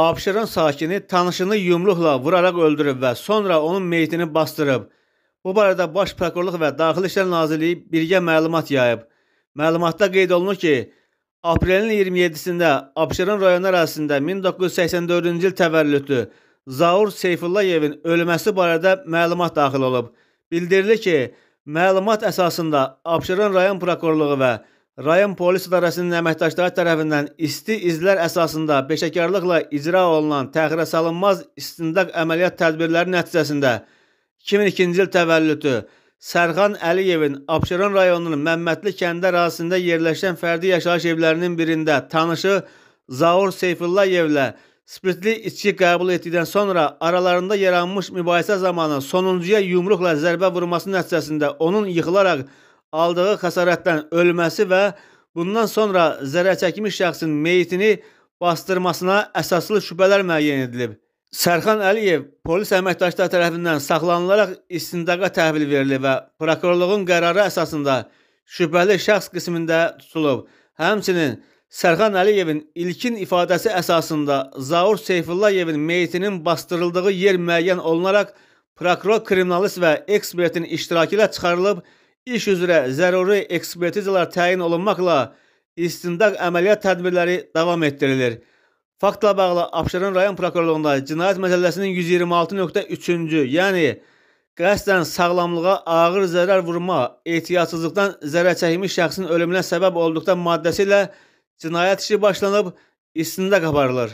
Abşeron sakini tanışını yumruqla vuraraq öldürüb və sonra onun meyitini bastırıb. Bu barədə Baş Prokurorluq və Daxili İşlər Nazirliyi birgə məlumat yayıb. Məlumatda qeyd olunur ki, aprelin 27-sində Abşeron rayonu ərazisində 1984-cü il təvəllüdlü Zaur Seyfullayevin ölməsi barədə məlumat daxil olub. Bildirilir ki, məlumat əsasında Abşeron rayon prokurorluğu və rayon polis idarəsinin əməkdaşları tərəfindən isti izlər əsasında peşəkarlıqla icra olunan təxirə salınmaz istintaq əməliyyat tədbirləri nəticəsində 2002-ci il təvəllüdü Sərxan Əliyevin Abşeron rayonunun Məmmədli kəndi ərazisində yerləşən fərdi yaşayış evlərinin birində tanışı Zaur Seyfullayevlə spirtli içki qəbul etdikdən sonra aralarında yaranmış mübahisə zamanı sonuncuya yumruqla zərbə vurması nəticəsində onun yıxılaraq aldığı xəsarətdən ölməsi və bundan sonra zərər çəkmiş şəxsin meyitini bastırmasına əsaslı şübhələr müəyyən edilib. Sərxan Əliyev polis əməkdaşları tərəfindən saxlanılaraq istindaqa təhvil verilib və prokurorluğun qərarı əsasında şübhəli şəxs qismində tutulub. Həmçinin Sərxan Əliyevin ilkin ifadəsi əsasında Zaur Seyfullayevin meyitinin bastırıldığı yer müəyyən olunaraq prokuror kriminalist və ekspertin iştirakı ilə çıxarılıb iş üzrə zəruri ekspertizalar təyin olunmaqla istintaq əməliyyat tədbirləri davam etdirilir. Faktla bağlı Abşeron rayon prokurorluğunda cinayət məsələsinin 126.3-cü, yəni qəsdən sağlamlığa ağır zərər vurma, ehtiyatsızlıqdan zərər çəkmiş şəxsin ölümünə səbəb olduqda maddəsi ilə cinayət işi başlanıb, istintaq aparılır.